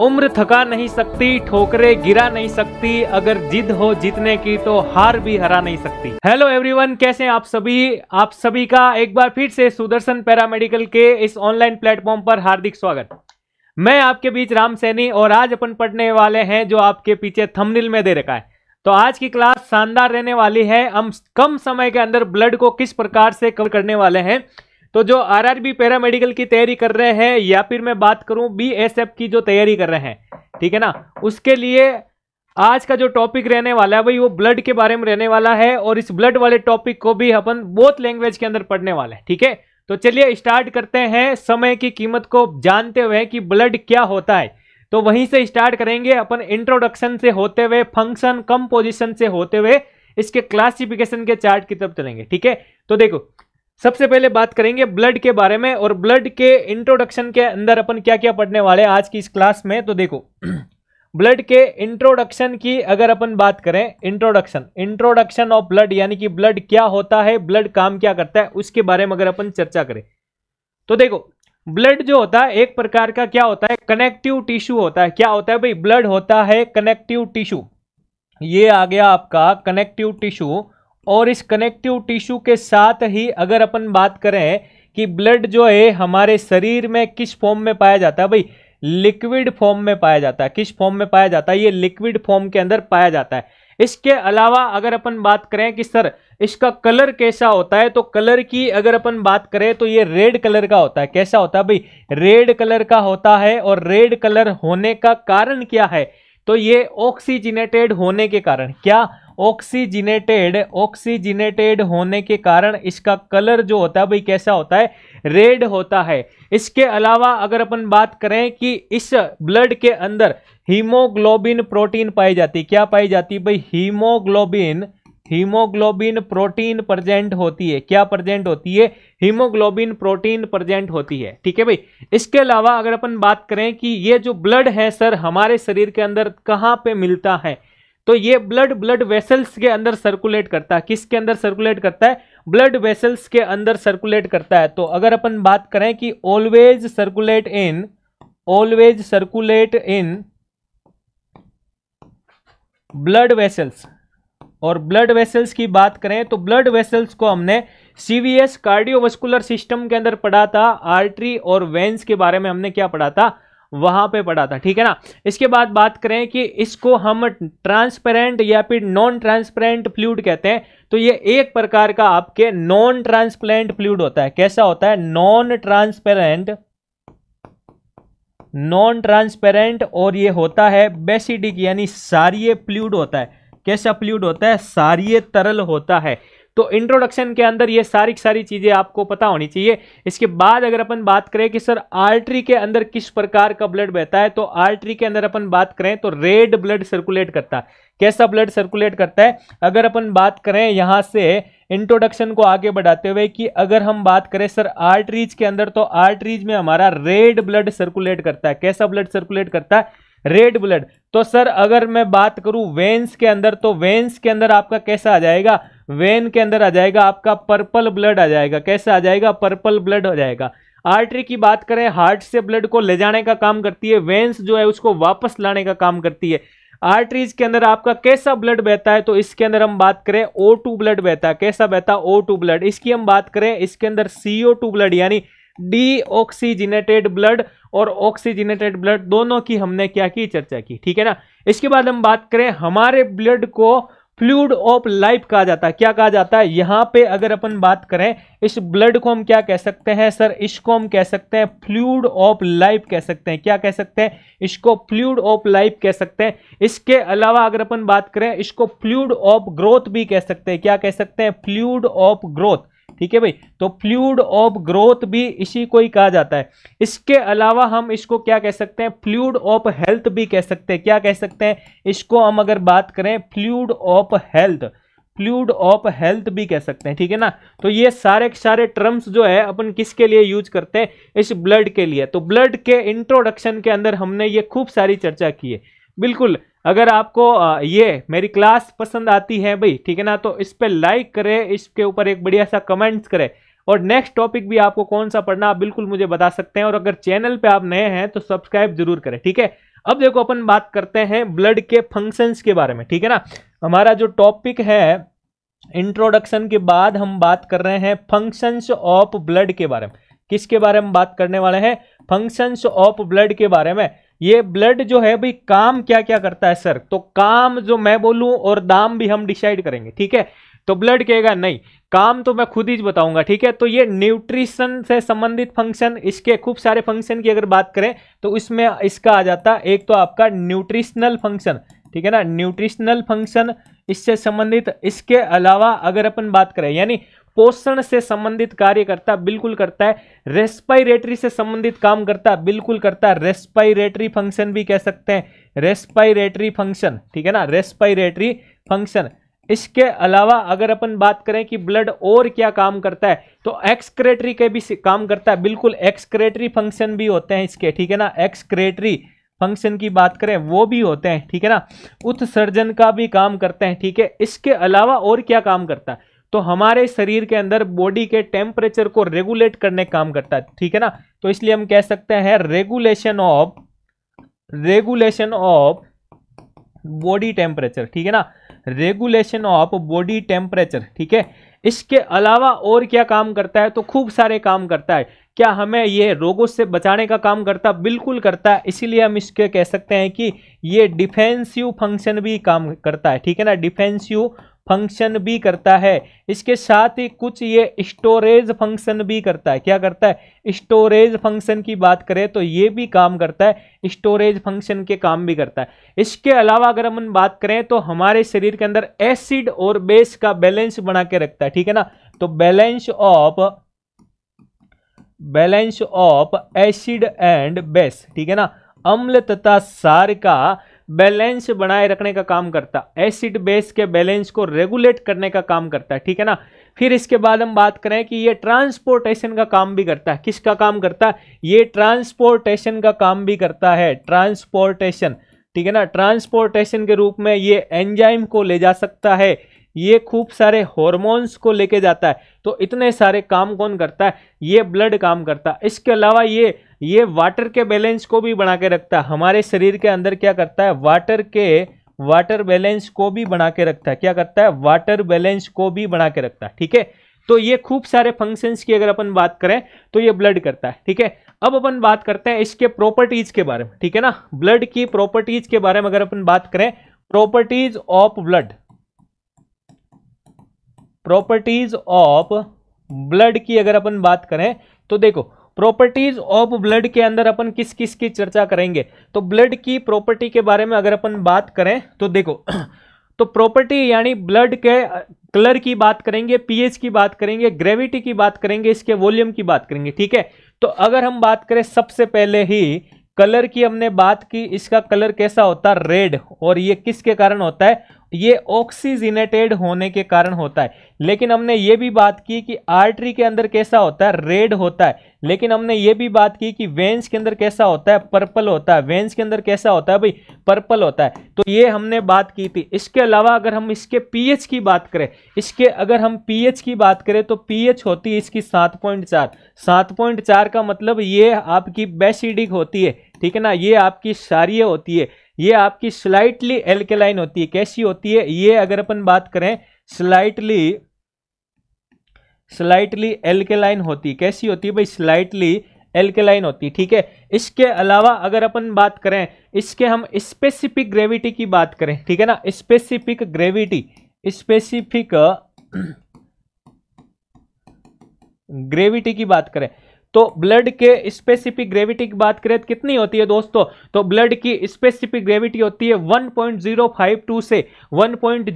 उम्र थका नहीं सकती ठोकरे गिरा नहीं सकती अगर जिद हो जीतने की तो हार भी हरा नहीं सकती हेलो एवरीवन कैसे हैं आप सभी आप सभी का एक बार फिर से सुदर्शन पैरामेडिकल के इस ऑनलाइन प्लेटफॉर्म पर हार्दिक स्वागत मैं आपके बीच राम सैनी और आज अपन पढ़ने वाले हैं जो आपके पीछे थमनिल में दे रखा है तो आज की क्लास शानदार रहने वाली है हम कम समय के अंदर ब्लड को किस प्रकार से कवर करने वाले हैं तो जो आरआरबी पैरामेडिकल की तैयारी कर रहे हैं या फिर मैं बात करूं बीएसएफ की जो तैयारी कर रहे हैं ठीक है ना उसके लिए आज का जो टॉपिक रहने वाला है भाई वो ब्लड के बारे में रहने वाला है और इस ब्लड वाले टॉपिक को भी अपन बोथ लैंग्वेज के अंदर पढ़ने वाला है ठीक है तो चलिए स्टार्ट करते हैं समय की कीमत को जानते हुए कि ब्लड क्या होता है तो वहीं से स्टार्ट करेंगे अपन इंट्रोडक्शन से होते हुए फंक्शन कम से होते हुए इसके क्लासिफिकेशन के चार्ट की तरफ चलेंगे ठीक है तो देखो सबसे पहले बात करेंगे ब्लड के बारे में और ब्लड के इंट्रोडक्शन के अंदर अपन क्या क्या पढ़ने वाले आज की इस क्लास में तो देखो ब्लड के इंट्रोडक्शन की अगर अपन बात करें इंट्रोडक्शन इंट्रोडक्शन ऑफ ब्लड यानी कि ब्लड क्या होता है ब्लड काम क्या करता है उसके बारे में अगर अपन चर्चा करें तो देखो ब्लड जो होता है एक प्रकार का क्या होता है कनेक्टिव टिश्यू होता है क्या होता है भाई ब्लड होता है कनेक्टिव टिश्यू ये आ गया आपका कनेक्टिव टिश्यू और इस कनेक्टिव टिश्यू के साथ ही अगर अपन बात करें कि ब्लड जो है हमारे शरीर में किस फॉर्म में पाया जाता है भाई लिक्विड फॉर्म में पाया जाता है किस फॉर्म में पाया जाता है ये लिक्विड फॉर्म के अंदर पाया जाता है इसके अलावा अगर अपन बात करें कि सर इसका कलर कैसा होता है तो कलर की अगर अपन बात करें तो ये रेड कलर का होता है कैसा होता है भाई रेड कलर का होता है और रेड कलर होने का कारण क्या है तो ये ऑक्सीजनेटेड होने के कारण क्या ऑक्सीजिनेटेड ऑक्सीजिनेटेड होने के कारण इसका कलर जो होता है भाई कैसा होता है रेड होता है इसके अलावा अगर अपन बात करें कि इस ब्लड के अंदर हीमोग्लोबिन प्रोटीन पाई जाती क्या पाई जाती भाई हीमोग्लोबिन हीमोग्लोबिन प्रोटीन प्रेजेंट होती है क्या प्रेजेंट होती है हीमोग्लोबिन प्रोटीन प्रेजेंट होती है ठीक है भाई इसके अलावा अगर अपन बात करें कि ये जो ब्लड है सर हमारे शरीर के अंदर कहाँ पे मिलता है तो ये ब्लड ब्लड वेसल्स के अंदर सर्कुलेट करता है किसके अंदर सर्कुलेट करता है ब्लड वेसल्स के अंदर सर्कुलेट करता है तो अगर अपन बात करें कि always circulate in always circulate in blood vessels और ब्लड वेसल्स की बात करें तो ब्लड वेसल्स को हमने सीवीएस कार्डियोवास्कुलर सिस्टम के अंदर पढ़ा था आर्टरी और वेंस के बारे में हमने क्या पढ़ा था वहां पे पड़ा था ठीक है ना इसके बाद बात करें कि इसको हम ट्रांसपेरेंट या फिर नॉन ट्रांसपेरेंट फ्लूड कहते हैं तो ये एक प्रकार का आपके नॉन ट्रांसपेरेंट फ्लूड होता है कैसा होता है नॉन ट्रांसपेरेंट नॉन ट्रांसपेरेंट और ये होता है बेसिडिक यानी सारिय फ्लूड होता है कैसा फ्लूड होता है सारिय तरल होता है तो इंट्रोडक्शन के अंदर ये सारी सारी चीज़ें आपको पता होनी चाहिए इसके बाद अगर अपन बात करें कि सर आर्टरी के अंदर किस प्रकार का ब्लड बहता है तो आर्टरी के अंदर अपन बात करें तो रेड ब्लड सर्कुलेट करता है कैसा ब्लड सर्कुलेट करता है अगर अपन बात करें यहाँ से इंट्रोडक्शन को आगे बढ़ाते हुए कि अगर हम बात करें सर आर्टरीज के अंदर तो आर्टरीज में हमारा रेड ब्लड सर्कुलेट करता है कैसा ब्लड सर्कुलेट करता है रेड ब्लड तो सर अगर मैं बात करूं वेन्स के अंदर तो वेन्स के अंदर आपका कैसा आ जाएगा वेन के अंदर आ जाएगा आपका पर्पल ब्लड आ जाएगा कैसा आ जाएगा पर्पल ब्लड हो जाएगा आर्टरी की बात करें हार्ट से ब्लड को ले जाने का काम करती है वेन्स जो है उसको वापस लाने का काम करती है आर्टरीज के अंदर आपका कैसा ब्लड बहता है तो इसके अंदर हम बात करें ओ टू ब्लड बहता है कैसा बहता ओ टू ब्लड इसकी हम बात करें इसके अंदर सीओ टू ब्लड यानी डी ब्लड और ऑक्सीजनेटेड ब्लड दोनों की हमने क्या की चर्चा की ठीक है ना इसके बाद हम बात करें हमारे ब्लड को फ्लूड ऑफ लाइफ कहा जाता है क्या कहा जाता है यहाँ पे अगर अपन बात करें इस ब्लड को हम क्या कह सकते हैं सर इसको हम कह सकते हैं फ्लूड ऑफ लाइफ कह सकते हैं क्या कह सकते हैं इसको फ्लूड ऑफ लाइफ कह सकते हैं इसके अलावा अगर अपन बात करें इसको फ्लूड ऑफ ग्रोथ भी कह सकते हैं क्या कह सकते हैं फ्लूड ऑफ ग्रोथ ठीक है भाई तो फ्लूड ऑफ ग्रोथ भी इसी को ही कहा जाता है इसके अलावा हम इसको क्या कह सकते हैं फ्लूड ऑफ हेल्थ भी कह सकते हैं क्या कह सकते हैं इसको हम अगर बात करें fluid of health fluid of health भी कह सकते हैं ठीक है ना तो ये सारे के सारे टर्म्स जो है अपन किसके लिए यूज करते हैं इस ब्लड के लिए तो ब्लड के इंट्रोडक्शन के अंदर हमने ये खूब सारी चर्चा की है बिल्कुल अगर आपको ये मेरी क्लास पसंद आती है भाई ठीक है ना तो इस पर लाइक करें इसके ऊपर एक बढ़िया सा कमेंट्स करें और नेक्स्ट टॉपिक भी आपको कौन सा पढ़ना आप बिल्कुल मुझे बता सकते हैं और अगर चैनल पे आप नए हैं तो सब्सक्राइब जरूर करें ठीक है अब देखो अपन बात करते हैं ब्लड के फंक्शंस के बारे में ठीक है ना हमारा जो टॉपिक है इंट्रोडक्शन के बाद हम बात कर रहे हैं फंक्शंस ऑफ ब्लड के बारे में किसके बारे में बात करने वाले हैं फंक्शंस ऑफ ब्लड के बारे में ये ब्लड जो है भाई काम क्या क्या करता है सर तो काम जो मैं बोलूं और दाम भी हम डिसाइड करेंगे ठीक है तो ब्लड कहेगा नहीं काम तो मैं खुद ही बताऊंगा ठीक है तो ये न्यूट्रिशन से संबंधित फंक्शन इसके खूब सारे फंक्शन की अगर बात करें तो इसमें इसका आ जाता है एक तो आपका न्यूट्रिशनल फंक्शन ठीक है ना न्यूट्रिशनल फंक्शन इससे संबंधित इसके अलावा अगर अपन बात करें यानी पोषण से संबंधित कार्य करता बिल्कुल करता है रेस्पायरेटरी से संबंधित काम करता बिल्कुल करता है रेस्पायरेटरी फंक्शन भी कह सकते हैं रेस्पायरेटरी फंक्शन ठीक है ना रेस्पायरेटरी फंक्शन इसके अलावा अगर अपन बात करें कि ब्लड और क्या काम करता है तो एक्सक्रेटरी के भी काम करता है बिल्कुल एक्सक्रेटरी फंक्शन भी होते हैं इसके ठीक है ना एक्सक्रेटरी फंक्शन की बात करें वो भी होते हैं ठीक है ना उत्सर्जन का भी काम करते हैं ठीक है इसके अलावा और क्या काम करता है तो हमारे शरीर के अंदर बॉडी के टेम्परेचर को रेगुलेट करने काम करता है ठीक है ना तो इसलिए हम कह सकते हैं regulation of regulation of body temperature ठीक है ना रेगुलेशन ऑफ बॉडी टेम्परेचर ठीक है इसके अलावा और क्या काम करता है तो खूब सारे काम करता है क्या हमें ये रोगों से बचाने का काम करता बिल्कुल करता है इसीलिए हम इसके कह सकते हैं कि ये डिफेंसिव फंक्शन भी काम करता है ठीक है ना डिफेंसिव फंक्शन भी करता है इसके साथ ही कुछ ये स्टोरेज फंक्शन भी करता है क्या करता है स्टोरेज फंक्शन की बात करें तो ये भी काम करता है स्टोरेज फंक्शन के काम भी करता है इसके अलावा अगर हम बात करें तो हमारे शरीर के अंदर एसिड और बेस का बैलेंस बना के रखता है ठीक है ना तो balance of balance of acid and base ठीक है ना अम्ल तथा सार का बैलेंस बनाए रखने का काम करता एसिड बेस के बैलेंस को रेगुलेट करने का काम करता है ठीक है ना फिर इसके बाद हम बात करें कि ये ट्रांसपोर्टेशन का काम भी करता है किसका काम करता है ये ट्रांसपोर्टेशन का काम भी करता है ट्रांसपोर्टेशन ठीक है ना ट्रांसपोर्टेशन के रूप में ये एंजाइम को ले जा सकता है ये खूब सारे हॉर्मोन्स को लेके जाता है तो इतने सारे काम कौन करता है ये ब्लड काम करता है इसके अलावा ये ये वाटर के बैलेंस को भी बना के रखता है हमारे शरीर के अंदर क्या करता है वाटर के वाटर बैलेंस को भी बना के रखता है क्या करता है वाटर बैलेंस को भी बना के रखता है ठीक है तो ये खूब सारे फंक्शंस की अगर अपन बात करें तो ये ब्लड करता है ठीक है अब अपन बात करते हैं इसके प्रॉपर्टीज के बारे में ठीक है ना ब्लड की प्रॉपर्टीज के बारे में अगर अपन बात करें properties of blood properties of blood की अगर अपन बात करें तो देखो प्रॉपर्टीज ऑफ ब्लड के अंदर अपन किस किस की चर्चा करेंगे तो ब्लड की प्रॉपर्टी के बारे में अगर अपन बात करें तो देखो तो प्रॉपर्टी यानी ब्लड के कलर की बात करेंगे पीएच की बात करेंगे ग्रेविटी की बात करेंगे इसके वॉल्यूम की बात करेंगे ठीक है तो अगर हम बात करें सबसे पहले ही कलर की हमने बात की इसका कलर कैसा होता है रेड और ये किसके कारण होता है ये ऑक्सीजिनेटेड होने के कारण होता है लेकिन हमने ये भी बात की कि आर्टरी के अंदर कैसा होता है रेड होता है लेकिन हमने ये भी बात की कि वेंस के अंदर कैसा होता है पर्पल होता है वेंस के अंदर कैसा होता है भाई पर्पल होता है तो ये हमने बात की थी इसके अलावा अगर हम इसके पीएच की बात करें इसके अगर हम पीएच की बात करें तो पीएच होती है इसकी सात पॉइंट चार सात पॉइंट चार का मतलब ये आपकी बेसिडिक होती है ठीक है ना ये आपकी क्षारिय होती है ये आपकी स्लाइटली एल्केलाइन होती है कैसी होती है ये अगर अपन बात करें स्लाइटली स्लाइटली एल्केलाइन होती है कैसी होती है भाई स्लाइटली एल्केलाइन होती है ठीक है इसके अलावा अगर अपन बात करें इसके हम स्पेसिफिक ग्रेविटी की बात करें ठीक है ना स्पेसिफिक ग्रेविटी स्पेसिफिक ग्रेविटी की बात करें तो ब्लड के स्पेसिफिक ग्रेविटी की बात करें तो कितनी होती है दोस्तों तो ब्लड की स्पेसिफिक ग्रेविटी होती है 1.052 से 1.0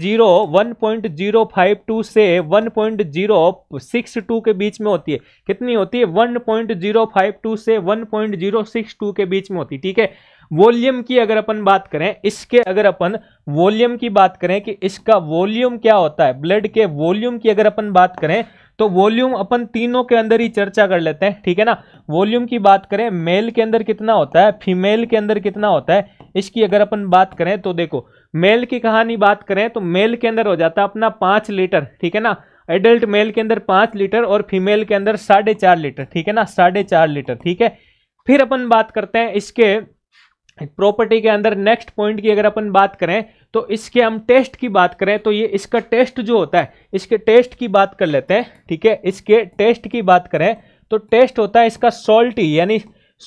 1.052 से 1.062 के बीच में होती है कितनी होती है 1.052 से 1.062 के बीच में होती है ठीक है वॉल्यूम की अगर अपन बात करें इसके अगर अपन वॉल्यूम की बात करें कि इसका वॉल्यूम क्या होता है ब्लड के वॉल्यूम की अगर अपन बात करें तो वॉल्यूम अपन तीनों के अंदर ही चर्चा कर लेते हैं ठीक है ना वॉल्यूम की बात करें मेल के अंदर कितना होता है फीमेल के अंदर कितना होता है इसकी अगर अपन बात करें तो देखो मेल की कहानी बात करें तो मेल के अंदर हो जाता है अपना पाँच लीटर ठीक है ना एडल्ट मेल के अंदर पाँच लीटर और फीमेल के अंदर साढ़े चार लीटर ठीक है ना साढ़े चार लीटर ठीक है फिर अपन बात करते हैं इसके प्रॉपर्टी के अंदर नेक्स्ट पॉइंट की अगर अपन बात करें तो इसके हम टेस्ट की बात करें तो ये इसका टेस्ट जो होता है इसके टेस्ट की बात कर लेते हैं ठीक है इसके टेस्ट की बात करें तो टेस्ट होता है इसका सॉल्टी यानी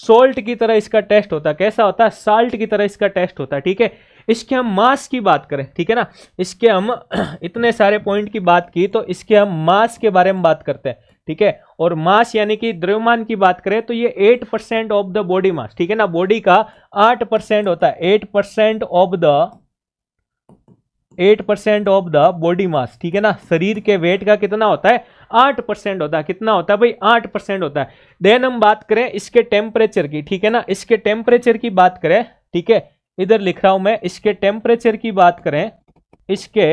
सोल्ट की तरह इसका टेस्ट होता है कैसा होता है साल्ट की तरह इसका टेस्ट होता है ठीक है इसके हम मास की बात करें ठीक है ना इसके हम इतने सारे पॉइंट की बात की तो इसके हम मास के बारे में बात करते हैं ठीक है और मास यानी कि द्रव्यमान की बात करें तो ये eight percent of the body mass ठीक है ना बॉडी का आठ परसेंट होता है eight percent of the eight percent of the body mass ठीक है ना शरीर के वेट का कितना होता है आठ परसेंट होता है कितना होता है भाई आठ परसेंट होता है देन हम बात करें इसके टेम्परेचर की ठीक है ना इसके टेम्परेचर की बात करें ठीक है इधर लिख रहा हूं मैं इसके टेम्परेचर की बात करें इसके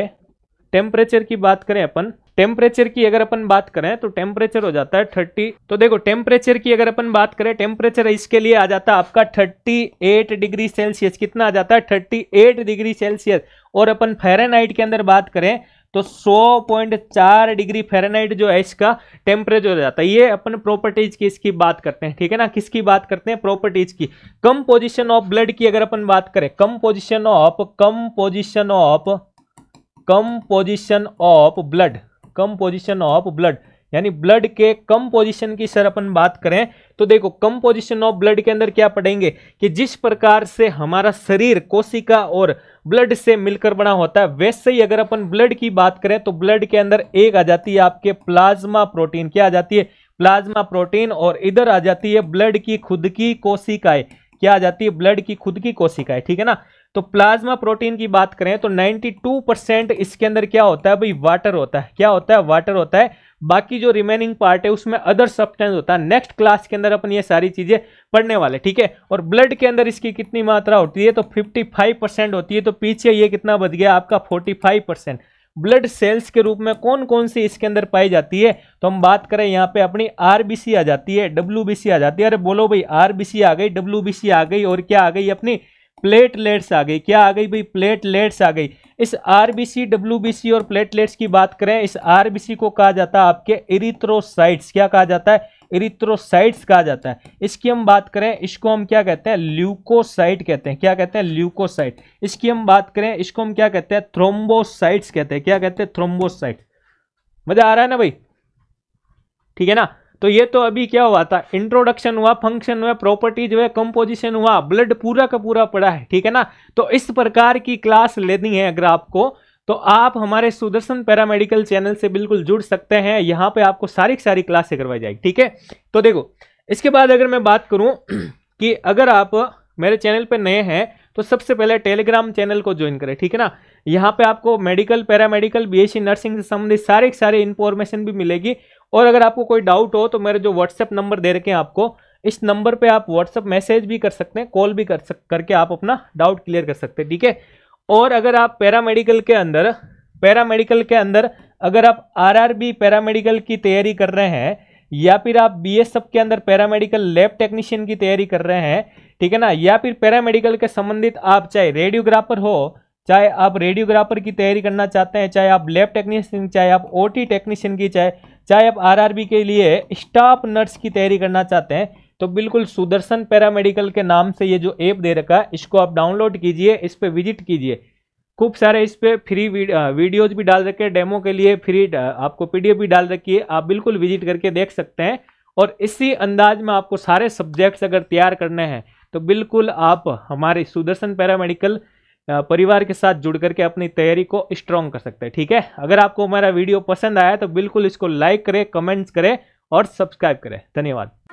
टेम्परेचर की बात करें अपन टेम्परेचर की अगर अपन बात करें तो टेम्परेचर हो जाता है थर्टी तो देखो टेम्परेचर की अगर अपन बात करें टेम्परेचर इसके लिए आ जाता है आपका थर्टी एट डिग्री सेल्सियस कितना आ जाता है थर्टी एट डिग्री सेल्सियस और अपन फेरेनाइट के अंदर बात करें तो 100.4 डिग्री फेरेनाइट जो है इसका टेम्परेचर हो जाता है ये अपन प्रॉपर्टीज की इसकी बात करते हैं ठीक है ना किसकी बात करते हैं प्रॉपर्टीज की पोजिशन ऑफ ब्लड की अगर अपन बात करें position of position of composition of blood composition of blood यानी ब्लड के कम पोजिशन की सर अपन बात करें तो देखो कम पोजिशन ऑफ ब्लड के अंदर क्या पढ़ेंगे कि जिस प्रकार से हमारा शरीर कोशिका और ब्लड से मिलकर बना होता है वैसे ही अगर अपन ब्लड की बात करें तो ब्लड के अंदर एक आ जाती है आपके प्लाज्मा प्रोटीन क्या आ जाती है प्लाज्मा प्रोटीन और इधर आ जाती है ब्लड की खुद की कोशिकाएं क्या आ जाती है ब्लड की खुद की कोशिकाएं ठीक है ना तो प्लाज्मा प्रोटीन की बात करें तो 92 परसेंट इसके अंदर क्या होता है भाई वाटर होता है क्या होता है वाटर होता है बाकी जो रिमेनिंग पार्ट है उसमें अदर सब्सटेंस होता है नेक्स्ट क्लास के अंदर अपन ये सारी चीज़ें पढ़ने वाले ठीक है और ब्लड के अंदर इसकी कितनी मात्रा होती है तो 55 परसेंट होती है तो पीछे ये कितना बच गया आपका 45 परसेंट ब्लड सेल्स के रूप में कौन कौन सी इसके अंदर पाई जाती है तो हम बात करें यहाँ पे अपनी आरबीसी आ जाती है डब्ल्यू आ जाती है अरे बोलो भाई आरबीसी आ गई डब्ल्यू आ गई और क्या आ गई अपनी प्लेटलेट्स आ गई क्या आ गई भाई प्लेटलेट्स आ गई इस आरबीसी डब्ल्यूबीसी और प्लेटलेट्स की बात करें इस आरबीसी को कहा जाता है आपके इरिथ्रोसाइट्स क्या कहा जाता है इरिथ्रोसाइट्स कहा जाता है इसकी हम बात करें इसको हम क्या कहते हैं ल्यूकोसाइट कहते हैं क्या कहते हैं ल्यूकोसाइट इसकी हम बात करें इसको हम क्या कहते हैं थ्रोम्बोसाइट्स कहते हैं क्या कहते हैं थ्रोम्बोसाइट मजा आ रहा है ना भाई ठीक है ना तो ये तो अभी क्या हुआ था इंट्रोडक्शन हुआ फंक्शन हुआ प्रॉपर्टीज है कंपोजिशन हुआ ब्लड पूरा का पूरा पड़ा है ठीक है ना तो इस प्रकार की क्लास लेनी है अगर आपको तो आप हमारे सुदर्शन पैरामेडिकल चैनल से बिल्कुल जुड़ सकते हैं यहाँ पे आपको सारी सारी क्लासें करवाई जाएगी ठीक है तो देखो इसके बाद अगर मैं बात करूँ कि अगर आप मेरे चैनल पर नए हैं तो सबसे पहले टेलीग्राम चैनल को ज्वाइन करें ठीक है ना यहाँ पे आपको मेडिकल पैरामेडिकल बीएससी नर्सिंग से संबंधित सारे सारे इन्फॉर्मेशन भी मिलेगी और अगर आपको कोई डाउट हो तो मेरे जो व्हाट्सएप नंबर दे रखे हैं आपको इस नंबर पे आप व्हाट्सएप मैसेज भी कर सकते हैं कॉल भी कर सक करके आप अपना डाउट क्लियर कर सकते हैं ठीक है और अगर आप पैरामेडिकल के अंदर पैरामेडिकल के अंदर अगर आप आरआरबी पैरामेडिकल की तैयारी कर रहे हैं या फिर आप बी एस के अंदर पैरामेडिकल लैब टेक्नीशियन की तैयारी कर रहे हैं ठीक है ना या फिर पैरामेडिकल के संबंधित आप चाहे रेडियोग्राफर हो चाहे आप रेडियोग्राफर की तैयारी करना चाहते हैं चाहे आप लैब टेक्नीशियन चाहे आप ओटी टेक्नीशियन की चाहे चाहे आप आरआरबी के लिए स्टाफ नर्स की तैयारी करना चाहते हैं तो बिल्कुल सुदर्शन पैरामेडिकल के नाम से ये जो ऐप दे रखा है इसको आप डाउनलोड कीजिए इस पर विजिट कीजिए खूब सारे इस पर फ्री वीडियोज भी डाल रखे हैं डेमो के लिए फ्री आपको एफ भी डाल रखी है आप बिल्कुल विजिट करके देख सकते हैं और इसी अंदाज में आपको सारे सब्जेक्ट्स अगर तैयार करने हैं तो बिल्कुल आप हमारे सुदर्शन पैरामेडिकल परिवार के साथ जुड़ करके अपनी तैयारी को स्ट्रांग कर सकते हैं ठीक है अगर आपको हमारा वीडियो पसंद आया तो बिल्कुल इसको लाइक करें कमेंट्स करें और सब्सक्राइब करें धन्यवाद